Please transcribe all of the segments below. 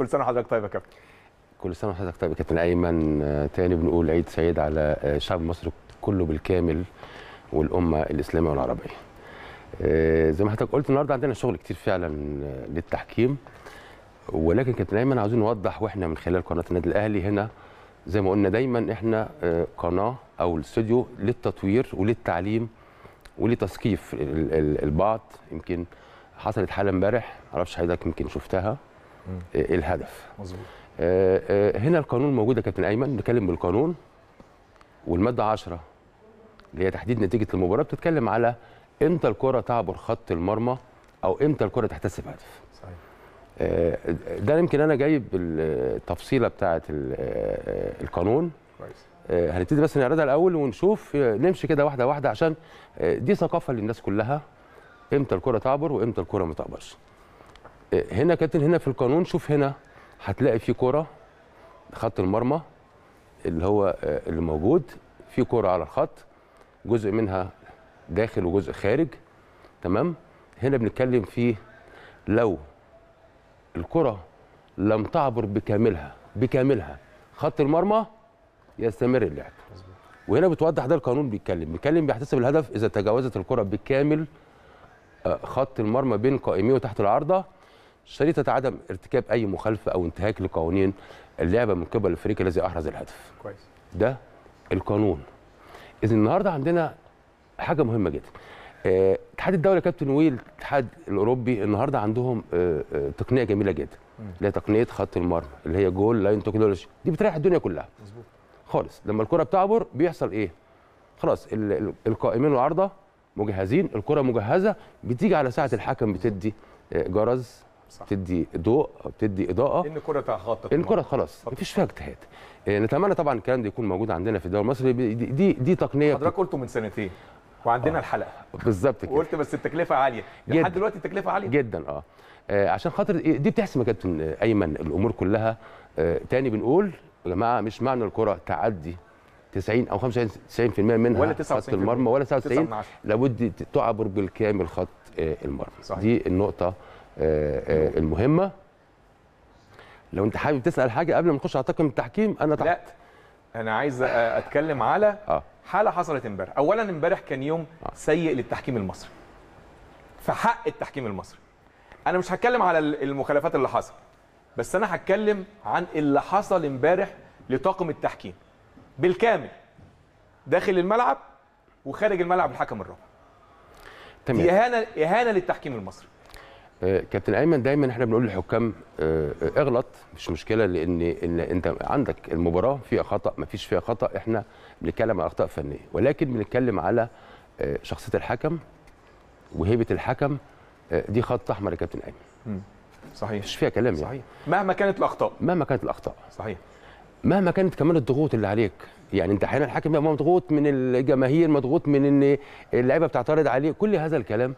كل سنه وحضرتك طيب يا كابتن كل سنه وحضرتك طيب يا كابتن ايمن آه، تاني بنقول عيد سعيد على آه، شعب مصر كله بالكامل والامه الاسلاميه والعربيه آه، زي ما حضرتك قلت النهارده عندنا شغل كتير فعلا للتحكيم ولكن كابتن ايمن عاوزين نوضح واحنا من خلال قناه النادي الاهلي هنا زي ما قلنا دايما احنا قناه او الاستوديو للتطوير وللتعليم ولتثقيف البعض يمكن حصلت حاله امبارح معرفش حضرتك يمكن شفتها إيه الهدف مظبوط آه، آه، هنا القانون موجود يا كابتن ايمن نتكلم بالقانون والماده 10 اللي هي تحديد نتيجه المباراه بتتكلم على امتى الكره تعبر خط المرمى او امتى الكره تحتسب هدف صحيح آه، ده يمكن انا جايب التفصيله بتاعه القانون كويس هنبتدي بس نعرضها الاول ونشوف نمشي كده واحده واحده عشان دي ثقافه للناس كلها امتى الكره تعبر وامتى الكره ما تعبرش هنا كابتن هنا في القانون شوف هنا هتلاقي في كرة خط المرمى اللي هو آه، اللي موجود في كرة على الخط جزء منها داخل وجزء خارج تمام هنا بنتكلم في لو الكرة لم تعبر بكاملها بكاملها خط المرمى يستمر اللعب وهنا بتوضح ده القانون بيتكلم بيتكلم بيحتسب الهدف اذا تجاوزت الكره بكامل آه، خط المرمى بين قائميه وتحت العارضه شريطه عدم ارتكاب اي مخالفه او انتهاك لقوانين اللعبه من قبل الفريق الذي احرز الهدف كويس ده القانون اذا النهارده عندنا حاجه مهمه جدا آه، اتحاد الدوله كابتن ويل الاتحاد الاوروبي النهارده عندهم آه، آه، تقنيه جميله جدا اللي هي تقنيه خط المرمى اللي هي جول لاين تكنولوجي دي بتريح الدنيا كلها مظبوط خالص لما الكره بتعبر بيحصل ايه خلاص القائمين العارضه مجهزين الكره مجهزه بتيجي على ساعه الحكم بتدي جرز صح. بتدي ضوء او بتدي اضاءه ان الكره تخطط الكره خلاص مفيش فيها اجتهاد آه، نتمنى طبعا الكلام ده يكون موجود عندنا في الدوري المصري دي دي, دي تقنيه حضرتك قلته من سنتين وعندنا آه. الحلقه بالظبط كده وقلت بس التكلفه عاليه يعني لحد دلوقتي التكلفه عاليه جدا اه, آه عشان خاطر دي بتحسم يا كابتن ايمن الامور كلها آه تاني بنقول يا جماعه مش معنى الكره تعدي 90 او 95% منها ولا 99 خط المرمى ولا 99 لابد تعبر بالكامل خط آه، المرمى دي النقطه آه، آه، المهمه لو انت حابب تسال حاجه قبل ما نخش على طاقم التحكيم انا تحت لا انا عايز اتكلم على آه. حاله حصلت امبارح اولا امبارح كان يوم سيء للتحكيم المصري في حق التحكيم المصري انا مش هتكلم على المخالفات اللي حصلت بس انا هتكلم عن اللي حصل امبارح لطاقم التحكيم بالكامل داخل الملعب وخارج الملعب الحكم الرابع تمام اهانه اهانه للتحكيم المصري آه، كابتن ايمن دايما احنا بنقول للحكام آه، آه، اغلط مش مشكله لان إن انت عندك المباراه فيها خطا ما فيش فيها خطا احنا بنتكلم على اخطاء فنيه ولكن بنتكلم على شخصيه الحكم وهيبه الحكم دي خط احمر يا كابتن ايمن صحيح مش فيها كلام يعني صحيح مهما كانت الاخطاء مهما كانت الاخطاء صحيح مهما كانت كمان الضغوط اللي عليك يعني انت احيانا الحكم مضغوط من الجماهير مضغوط من ان اللعيبه بتعترض عليه كل هذا الكلام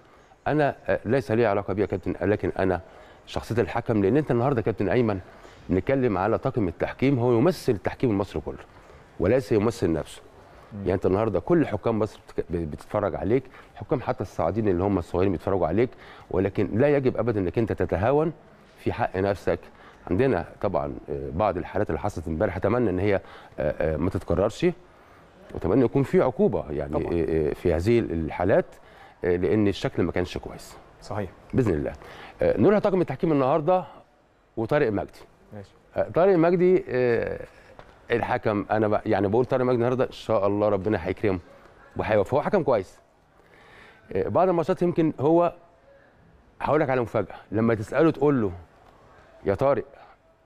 انا آه، ليس لي علاقه بيها كابتن لكن انا شخصيه الحكم لان انت النهارده كابتن ايمن نتكلم على طاقم التحكيم هو يمثل التحكيم المصري كله وليس يمثل نفسه يعني انت النهارده كل حكام مصر بتتفرج عليك حكام حتى الصاعدين اللي هم الصغيرين بيتفرجوا عليك ولكن لا يجب ابدا انك انت تتهاون في حق نفسك عندنا طبعا آه، بعض الحالات اللي حصلت امبارح اتمنى ان هي آه، ما تتكررش واتمنى يكون في عقوبه يعني طبعا. في هذه الحالات آه، لان الشكل ما كانش كويس صحيح باذن الله آه، نروح طاقم التحكيم النهارده وطارق مجدي ماشي آه، طارق مجدي الحكم انا يعني بقول طارق مجدي النهارده ان شاء الله ربنا هيكرمه وهيوفقه هو حكم كويس بعض الماتشات يمكن هو هقول لك على مفاجاه لما تساله تقول له يا طارق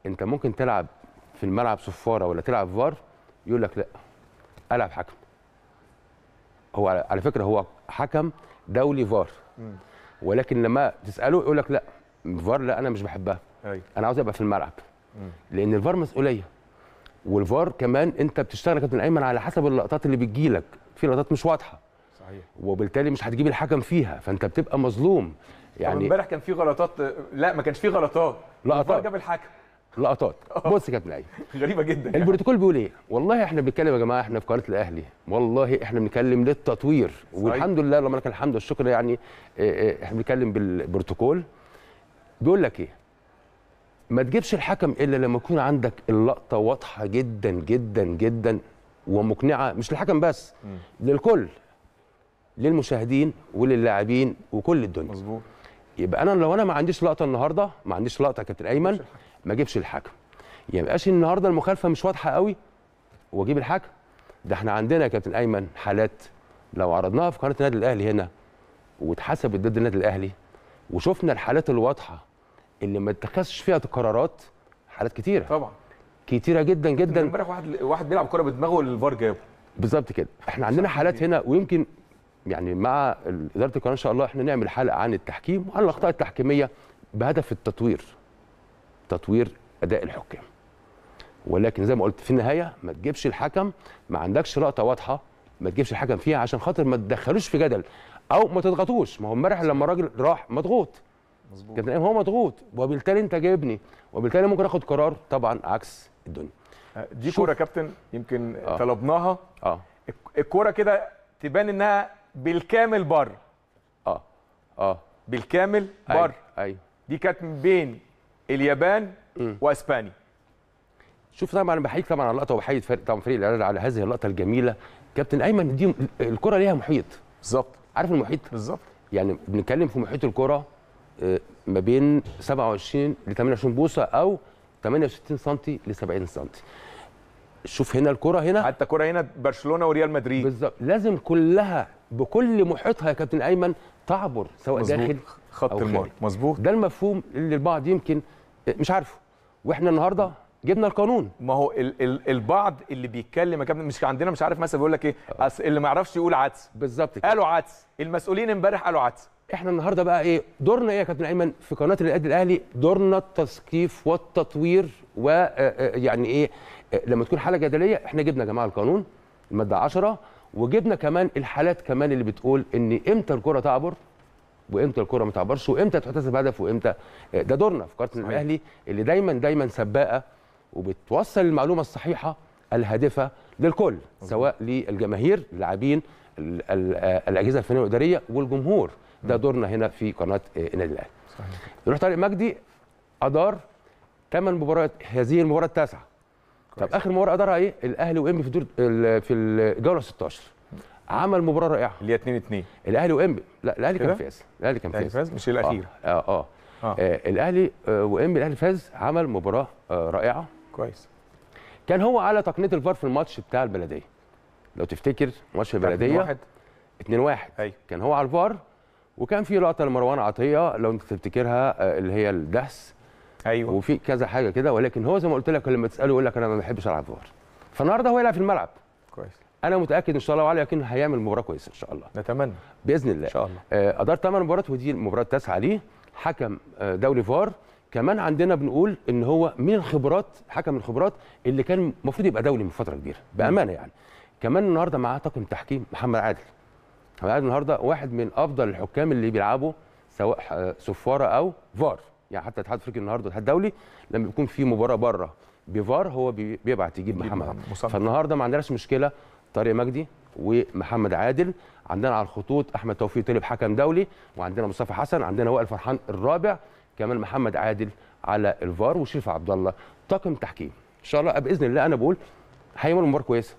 انت ممكن تلعب في الملعب صفاره ولا تلعب فار يقول لك لا العب حكم هو على فكره هو حكم دولي فار ولكن لما تساله يقول لك لا فار لا انا مش بحبها أيوة. انا عاوز ابقى في الملعب لان الفار مسؤوليه والفار كمان انت بتشتغل يا كابتن ايمن على حسب اللقطات اللي بتجي لك في لقطات مش واضحه صحيح وبالتالي مش هتجيب الحكم فيها فانت بتبقى مظلوم يعني امبارح كان في غلطات لا ما كانش في غلطات لقطات جاب الحكم لقطات بص يا كابتن ايمن غريبه جدا يعني. البروتوكول بيقول ايه والله احنا بنتكلم يا جماعه احنا في قناه الاهلي والله احنا بنتكلم للتطوير صحيح. والحمد لله اللهم لك الحمد والشكر يعني إيه، إيه، احنا بنتكلم بالبروتوكول بيقول لك ايه ما تجيبش الحكم الا لما يكون عندك اللقطه واضحه جدا جدا جدا ومقنعه مش للحكم بس للكل للمشاهدين وللاعبين وكل الدنيا مظبوط يبقى انا لو انا ما عنديش لقطه النهارده ما عنديش لقطه يا كابتن ايمن ما اجيبش الحكم يعني يبقاش يعني النهارده المخالفه مش واضحه قوي واجيب الحكم ده احنا عندنا يا كابتن ايمن حالات لو عرضناها في قناه النادي الاهلي هنا واتحسبت ضد النادي الاهلي وشفنا الحالات الواضحه اللي ما اتخذش فيها قرارات حالات كتيره طبعا كتيره جدا جدا امبارح واحد واحد بيلعب كره بدماغه الفار جابه بالظبط كده احنا عندنا حالات هنا ويمكن يعني مع اداره القناه ان شاء الله احنا نعمل حلقه عن التحكيم وعن الاخطاء التحكيميه بهدف التطوير تطوير اداء الحكام ولكن زي ما قلت في النهايه ما تجيبش الحكم ما عندكش لقطه واضحه ما تجيبش الحكم فيها عشان خاطر ما تدخلوش في جدل او ما تضغطوش ما هو امبارح لما الراجل راح مضغوط مظبوط هو مضغوط وبالتالي انت جايبني وبالتالي ممكن اخد قرار طبعا عكس الدنيا آه، دي كوره كابتن يمكن آه. طلبناها اه الكوره كده تبان انها بالكامل بره اه اه بالكامل بره ايوه أي. أيوه. دي كانت بين اليابان واسبانيا شوف طبعا انا بحييك طبعا على اللقطه وبحيي فريق طبعا فريق الاعلان على هذه اللقطه الجميله كابتن ايمن دي الكره ليها محيط بالظبط عارف المحيط بالظبط يعني بنتكلم في محيط الكره آه، ما بين 27 ل 28 بوصه او 68 سم ل 70 سم شوف هنا الكره هنا حتى الكره هنا برشلونه وريال مدريد بالظبط لازم كلها بكل محيطها يا كابتن ايمن تعبر سواء مزبوط. داخل خط المارك مظبوط ده المفهوم اللي البعض يمكن آه، مش عارفه واحنا النهارده جبنا القانون ما هو ال ال البعض اللي بيتكلم يا كابتن مش عندنا مش عارف مثلا بيقول لك ايه آه. اصل اللي ما يعرفش يقول عدس بالظبط قالوا عدس المسؤولين امبارح قالوا عدس احنا النهارده بقى ايه دورنا ايه يا كابتن ايمن في قناه النادي الاهلي دورنا التثقيف والتطوير و آه، يعني ايه لما تكون حاله جدليه احنا جبنا يا جماعه القانون الماده 10 وجبنا كمان الحالات كمان اللي بتقول ان امتى الكره تعبر وامتى الكره ما تعبرش وامتى تحتسب هدف وامتى آه، ده دورنا في كره الاهلي اللي دايما دايما سباقه وبتوصل المعلومه الصحيحه الهادفه للكل سواء للجماهير اللاعبين آه، الاجهزه الفنيه والاداريه والجمهور ده دورنا هنا في قناه آه، النادي الاهلي نروح طارق مجدي ادار ثمان مباريات هذه المباراه التاسعه طب اخر مباراه ادارها ايه الاهلي وامبي في دور في الجوله 16 عمل مباراه رائعه اللي هي 2 2 الاهلي وانبي لا الاهلي كان فاز الاهلي كان فاز فاز مش الاخير اه اه, آه. آه. آه. الاهلي آه، وانبي الاهلي فاز عمل مباراه آه، رائعه كويس كان هو على تقنيه الفار في الماتش بتاع البلديه لو تفتكر ماتش البلديه 2 1 أيوه. كان هو على الفار وكان في لقطه لمروان عطيه لو انت تفتكرها آه، اللي هي الدهس ايوه وفي كذا حاجه كده ولكن هو زي ما قلت لك لما تساله يقول لك انا ما بحبش العب فار فالنهارده هو يلعب في الملعب كويس انا متاكد ان شاء الله وعلي يقين هيعمل مباراه كويسه ان شاء الله نتمنى باذن الله ان شاء الله آه، ادار ثمان مباريات ودي المباراه التاسعه ليه حكم آه، دولي فار كمان عندنا بنقول ان هو من الخبرات حكم الخبرات اللي كان المفروض يبقى دولي من فتره كبيره بامانه يعني كمان النهارده معاه طاقم تحكيم محمد عادل محمد عادل النهارده واحد من افضل الحكام اللي بيلعبوا سواء آه، صفاره او فار يعني حتى الاتحاد الافريقي النهارده الاتحاد الدولي لما بيكون في مباراه بره بفار هو بيبعت يجيب محمد فالنهارده ما عندناش مشكله طارق مجدي ومحمد عادل عندنا على الخطوط احمد توفيق طلب حكم دولي وعندنا مصطفى حسن عندنا وائل فرحان الرابع كمان محمد عادل على الفار وشريف عبد الله طاقم تحكيم ان شاء الله باذن الله انا بقول هيعملوا مباراه كويسه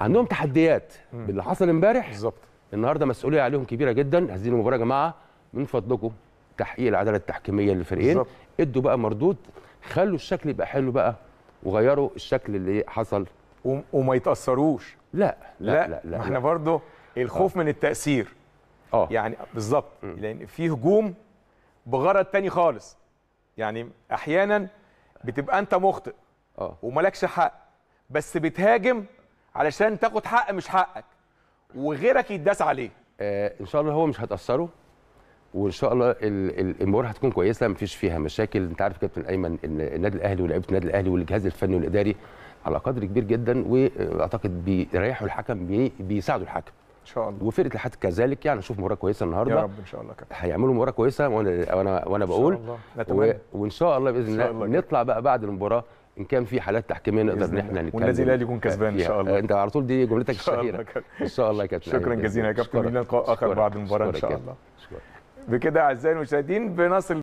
عندهم تحديات باللي حصل امبارح بالظبط النهارده مسؤوليه عليهم كبيره جدا هذه المباراه يا جماعه من فضلكم تحقيق العداله التحكيميه للفريقين ادوا بقى مردود خلوا الشكل يبقى حلو بقى وغيروا الشكل اللي حصل وما يتاثروش لا لا لا, لا, لا احنا برضه آه. الخوف آه. من التاثير اه يعني بالظبط لان في هجوم بغرض تاني خالص يعني احيانا بتبقى انت مخطئ اه ومالكش حق بس بتهاجم علشان تاخد حق مش حقك وغيرك يتداس عليه آه ان شاء الله هو مش هتاثره وان شاء الله المباراه هتكون كويسه مفيش فيها مشاكل انت عارف كابتن ايمن ان النادي الاهلي ولاعيبه النادي الاهلي والجهاز الفني والاداري على قدر كبير جدا واعتقد بيريحوا الحكم بيساعدوا الحكم ان شاء الله وفرقه الاتحاد كذلك يعني نشوف مباراه كويسه النهارده يا رب ان شاء الله كابتن هيعملوا مباراه كويسه وانا وانا وانا بقول إن شاء الله. و... وان شاء الله باذن الله نطلع بقى بعد المباراه ان كان في حالات تحكيميه نقدر ان احنا نتكلم والذي لا يكون كسبان ان شاء الله انت على طول دي جملتك الشهيره ان شاء الله يا كابتن شكرا جزيلا يا كابتن لقاء اخر بعد المباراه ان شاء الله بكده اعزائي المشاهدين بنصل